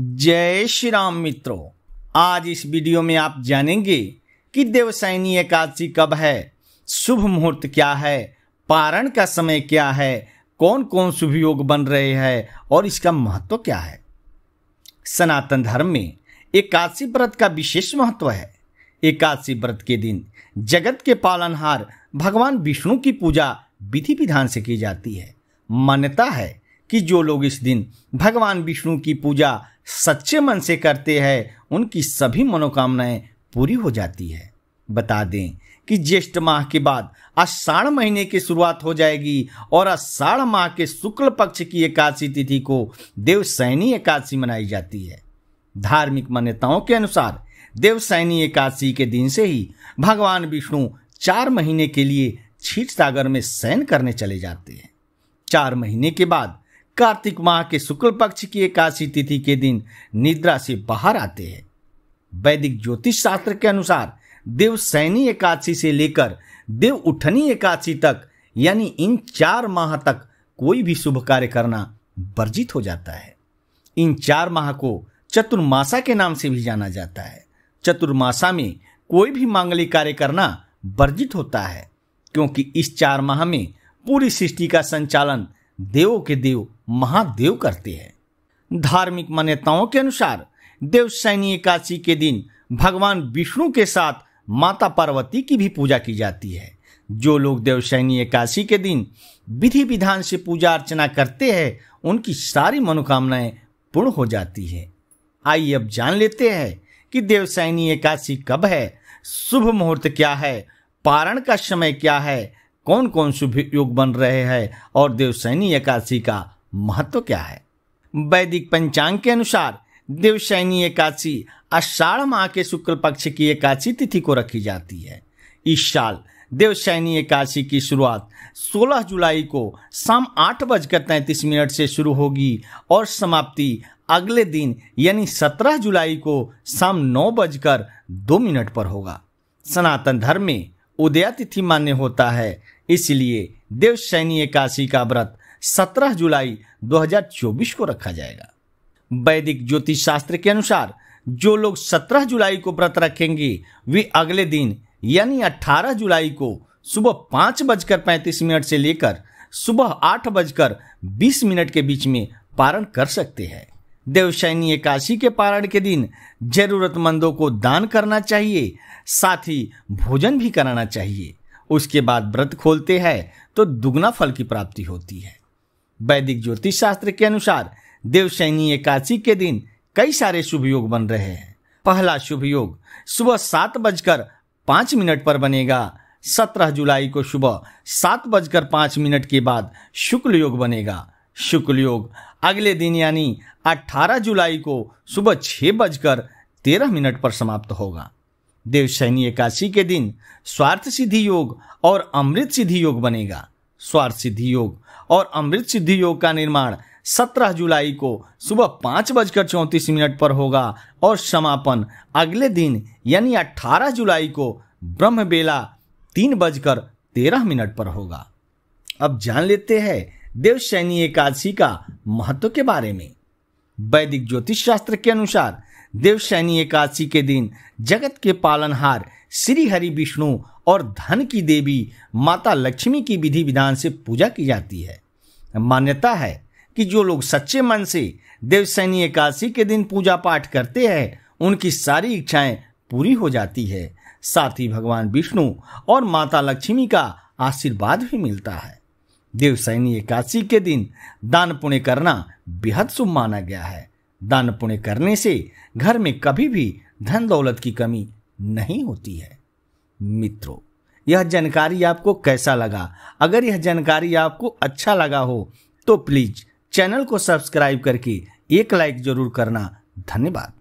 जय श्री राम मित्रों आज इस वीडियो में आप जानेंगे कि देवसैनी एकादशी कब है शुभ मुहूर्त क्या है पारण का समय क्या है कौन कौन शुभ योग बन रहे हैं और इसका महत्व क्या है सनातन धर्म में एकादशी व्रत का विशेष महत्व है एकादशी व्रत के दिन जगत के पालनहार भगवान विष्णु की पूजा विधि विधान से की जाती है मान्यता है कि जो लोग इस दिन भगवान विष्णु की पूजा सच्चे मन से करते हैं उनकी सभी मनोकामनाएं पूरी हो जाती है बता दें कि ज्येष्ठ माह के बाद आषाढ़ महीने की शुरुआत हो जाएगी और आषाढ़ माह के शुक्ल पक्ष की एकादशी तिथि को देवसैनी एकादशी मनाई जाती है धार्मिक मान्यताओं के अनुसार देवसैनी एकादशी के दिन से ही भगवान विष्णु चार महीने के लिए क्षीर सागर में शयन करने चले जाते हैं चार महीने के बाद कार्तिक माह के शुक्ल पक्ष की एकादशी तिथि के दिन निद्रा से बाहर आते हैं वैदिक ज्योतिष शास्त्र के अनुसार देव सैनी एकादशी से लेकर देव उठनी एकादशी तक यानी इन चार माह तक कोई भी शुभ कार्य करना वर्जित हो जाता है इन चार माह को चतुर्मासा के नाम से भी जाना जाता है चतुर्मासा में कोई भी मांगलिक कार्य करना वर्जित होता है क्योंकि इस चार माह में पूरी सृष्टि का संचालन देव के देव महादेव करते हैं धार्मिक मान्यताओं के अनुसार देव सैन्य एकादशी के दिन भगवान विष्णु के साथ माता पार्वती की भी पूजा की जाती है जो लोग देवसैनी एकादशी के दिन विधि विधान से पूजा अर्चना करते हैं उनकी सारी मनोकामनाएं पूर्ण हो जाती है आइए अब जान लेते हैं कि देवसैनी एकादशी कब है शुभ मुहूर्त क्या है पारण का समय क्या है कौन कौन शुभ योग बन रहे हैं और देवसैनी एकादशी का महत्व तो क्या है वैदिक पंचांग के अनुसार देवसैनी एकादशी अषाढ़ माह के शुक्ल पक्ष की एकादशी तिथि को रखी जाती है इस साल देवसैनी एकादशी की शुरुआत 16 जुलाई को शाम आठ बजकर तैंतीस मिनट से शुरू होगी और समाप्ति अगले दिन यानी 17 जुलाई को शाम नौ बजकर दो मिनट पर होगा सनातन धर्म में उदया तिथि मान्य होता है इसलिए सैनी एकादशी का व्रत 17 जुलाई 2024 को रखा जाएगा वैदिक ज्योतिष शास्त्र के अनुसार जो लोग 17 जुलाई को व्रत रखेंगे वे अगले दिन यानी 18 जुलाई को सुबह पांच बजकर पैंतीस मिनट से लेकर सुबह आठ बजकर बीस मिनट के बीच में पारण कर सकते हैं देवशैनी एकादशी के पारण के दिन जरूरतमंदों को दान करना चाहिए साथ ही भोजन भी कराना चाहिए उसके बाद व्रत खोलते हैं तो दुगना फल की प्राप्ति होती है वैदिक ज्योतिष शास्त्र के अनुसार देवशैनी एकादशी के दिन कई सारे शुभ योग बन रहे हैं पहला शुभ योग सुबह सात बजकर पांच मिनट पर बनेगा सत्रह जुलाई को सुबह सात बजकर पांच मिनट के बाद शुक्ल योग बनेगा शुक्ल योग अगले दिन यानी अठारह जुलाई को सुबह छह बजकर तेरह मिनट पर समाप्त होगा देवशैनी एकादशी के दिन स्वार्थ सिद्धि योग और अमृत सिद्धि योग बनेगा स्वार्थ सिद्धि योग और अमृत सिद्धि योग का निर्माण 17 जुलाई को सुबह पाँच बजकर चौंतीस मिनट पर होगा और समापन अगले दिन यानी 18 जुलाई को ब्रह्म बेला तीन बजकर तेरह मिनट पर होगा अब जान लेते हैं देवशैनी एकादशी का महत्व के बारे में वैदिक ज्योतिष शास्त्र के अनुसार देवशैनी एकादशी के दिन जगत के पालनहार श्री हरि विष्णु और धन की देवी माता लक्ष्मी की विधि विधान से पूजा की जाती है मान्यता है कि जो लोग सच्चे मन से देवसैनी एकादशी के दिन पूजा पाठ करते हैं उनकी सारी इच्छाएं पूरी हो जाती है साथ ही भगवान विष्णु और माता लक्ष्मी का आशीर्वाद भी मिलता है देवसैनी एकादशी के दिन दान पुण्य करना बेहद शुभ माना गया है दान पुण्य करने से घर में कभी भी धन दौलत की कमी नहीं होती है मित्रों यह जानकारी आपको कैसा लगा अगर यह जानकारी आपको अच्छा लगा हो तो प्लीज चैनल को सब्सक्राइब करके एक लाइक जरूर करना धन्यवाद